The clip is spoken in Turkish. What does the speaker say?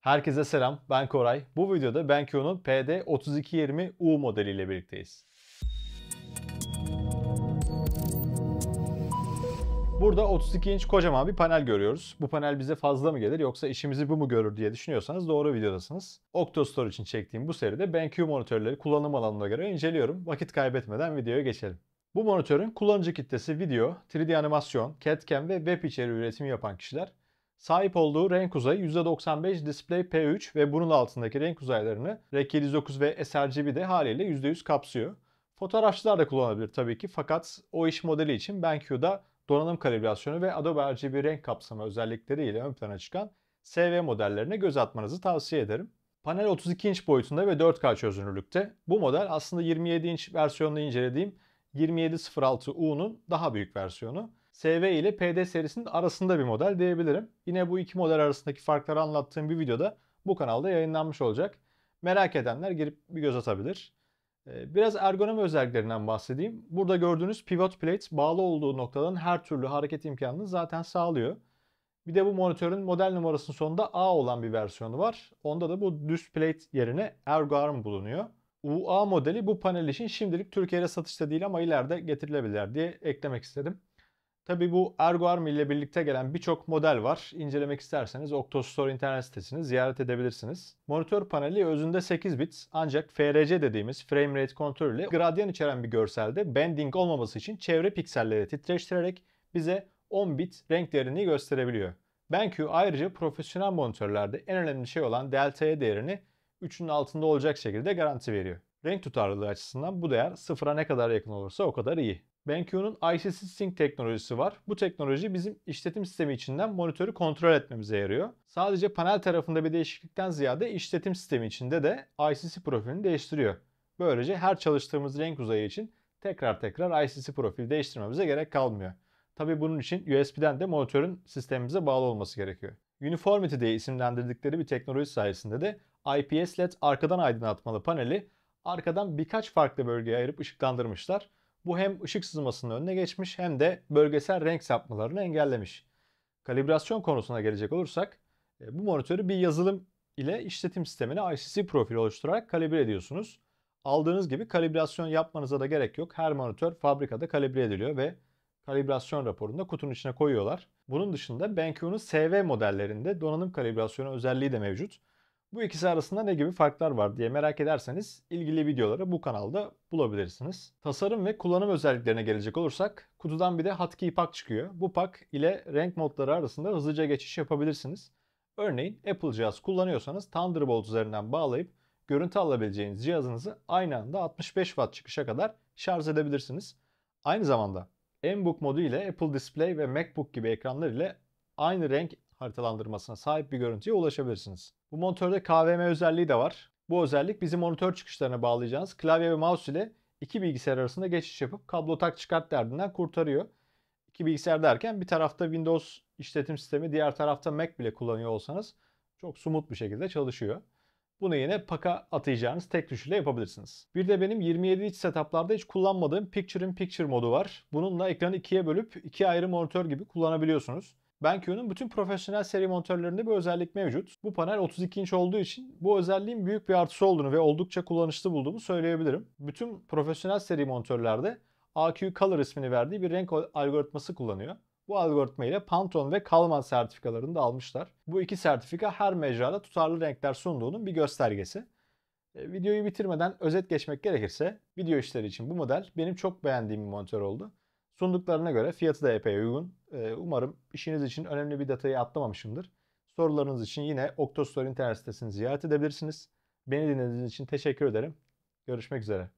Herkese selam, ben Koray. Bu videoda BenQ'nun PD3220U modeliyle birlikteyiz. Burada 32 inç kocaman bir panel görüyoruz. Bu panel bize fazla mı gelir yoksa işimizi bu mu görür diye düşünüyorsanız doğru videodasınız. Octostore için çektiğim bu seride BenQ monitörleri kullanım alanına göre inceliyorum. Vakit kaybetmeden videoya geçelim. Bu monitörün kullanıcı kitlesi video, 3D animasyon, CAD-CAM ve web içeriği üretimi yapan kişiler Sahip olduğu renk uzayı %95 Display P3 ve bunun altındaki renk uzaylarını REC709 ve sRGB'de haliyle %100 kapsıyor. Fotoğrafçılar da kullanabilir tabii ki fakat o iş modeli için BenQ'da donanım kalibrasyonu ve Adobe RGB renk kapsama özellikleriyle ön plana çıkan SV modellerine göz atmanızı tavsiye ederim. Panel 32 inç boyutunda ve 4K çözünürlükte. Bu model aslında 27 inç versiyonunu incelediğim 2706U'nun daha büyük versiyonu. SV ile PD serisinin arasında bir model diyebilirim. Yine bu iki model arasındaki farkları anlattığım bir videoda bu kanalda yayınlanmış olacak. Merak edenler girip bir göz atabilir. Ee, biraz ergonomi özelliklerinden bahsedeyim. Burada gördüğünüz pivot plate bağlı olduğu noktadan her türlü hareket imkanını zaten sağlıyor. Bir de bu monitörün model numarasının sonunda A olan bir versiyonu var. Onda da bu düz plate yerine ergo arm bulunuyor. UA modeli bu panel için şimdilik Türkiye'de satışta değil ama ileride getirilebilir diye eklemek istedim. Tabi bu Ergo Army ile birlikte gelen birçok model var. İncelemek isterseniz Octostore internet sitesini ziyaret edebilirsiniz. Monitör paneli özünde 8 bit ancak FRC dediğimiz frame rate kontrol ile gradyan içeren bir görselde bending olmaması için çevre pikselleri titreştirerek bize 10 bit renk değerini gösterebiliyor. BenQ ayrıca profesyonel monitörlerde en önemli şey olan delta'ya değerini 3'ün altında olacak şekilde garanti veriyor. Renk tutarlılığı açısından bu değer sıfıra ne kadar yakın olursa o kadar iyi. BenQ'nun ICC Sync teknolojisi var. Bu teknoloji bizim işletim sistemi içinden monitörü kontrol etmemize yarıyor. Sadece panel tarafında bir değişiklikten ziyade işletim sistemi içinde de ICC profilini değiştiriyor. Böylece her çalıştığımız renk uzayı için tekrar tekrar ICC profil değiştirmemize gerek kalmıyor. Tabi bunun için USB'den de monitörün sistemimize bağlı olması gerekiyor. Uniformity diye isimlendirdikleri bir teknoloji sayesinde de IPS LED arkadan aydınlatmalı paneli arkadan birkaç farklı bölgeye ayırıp ışıklandırmışlar. Bu hem ışık sızmasının önüne geçmiş hem de bölgesel renk sapmalarını engellemiş. Kalibrasyon konusuna gelecek olursak e, bu monitörü bir yazılım ile işletim sistemine ICC profili oluşturarak kalibre ediyorsunuz. Aldığınız gibi kalibrasyon yapmanıza da gerek yok. Her monitör fabrikada kalibre ediliyor ve kalibrasyon raporunda kutunun içine koyuyorlar. Bunun dışında BenQ'nun SV modellerinde donanım kalibrasyonu özelliği de mevcut. Bu ikisi arasında ne gibi farklar var diye merak ederseniz ilgili videoları bu kanalda bulabilirsiniz. Tasarım ve kullanım özelliklerine gelecek olursak kutudan bir de Hotkey Pak çıkıyor. Bu pak ile renk modları arasında hızlıca geçiş yapabilirsiniz. Örneğin Apple cihaz kullanıyorsanız Thunderbolt üzerinden bağlayıp görüntü alabileceğiniz cihazınızı aynı anda 65 Watt çıkışa kadar şarj edebilirsiniz. Aynı zamanda MBOK modu ile Apple Display ve MacBook gibi ekranlar ile aynı renk haritalandırmasına sahip bir görüntüye ulaşabilirsiniz. Bu monitörde KVM özelliği de var. Bu özellik bizi monitör çıkışlarına bağlayacağınız klavye ve mouse ile iki bilgisayar arasında geçiş yapıp kablo tak çıkart derdinden kurtarıyor. İki bilgisayar derken bir tarafta Windows işletim sistemi diğer tarafta Mac bile kullanıyor olsanız çok sumut bir şekilde çalışıyor. Bunu yine paka atayacağınız tek tuşuyla yapabilirsiniz. Bir de benim 27 inç setuplarda hiç kullanmadığım Picture in Picture modu var. Bununla ekranı ikiye bölüp iki ayrı monitör gibi kullanabiliyorsunuz. BenQ'nun bütün profesyonel seri monitörlerinde bir özellik mevcut. Bu panel 32 inç olduğu için bu özelliğin büyük bir artısı olduğunu ve oldukça kullanışlı bulduğumu söyleyebilirim. Bütün profesyonel seri monitörlerde AQ Color ismini verdiği bir renk algoritması kullanıyor. Bu algoritma ile Pantone ve Kalman sertifikalarını da almışlar. Bu iki sertifika her mecrada tutarlı renkler sunduğunun bir göstergesi. E, videoyu bitirmeden özet geçmek gerekirse video işleri için bu model benim çok beğendiğim bir monitör oldu. Sunduklarına göre fiyatı da epey uygun. Ee, umarım işiniz için önemli bir detayı atlamamışımdır. Sorularınız için yine Octostore internet sitesini ziyaret edebilirsiniz. Beni dinlediğiniz için teşekkür ederim. Görüşmek üzere.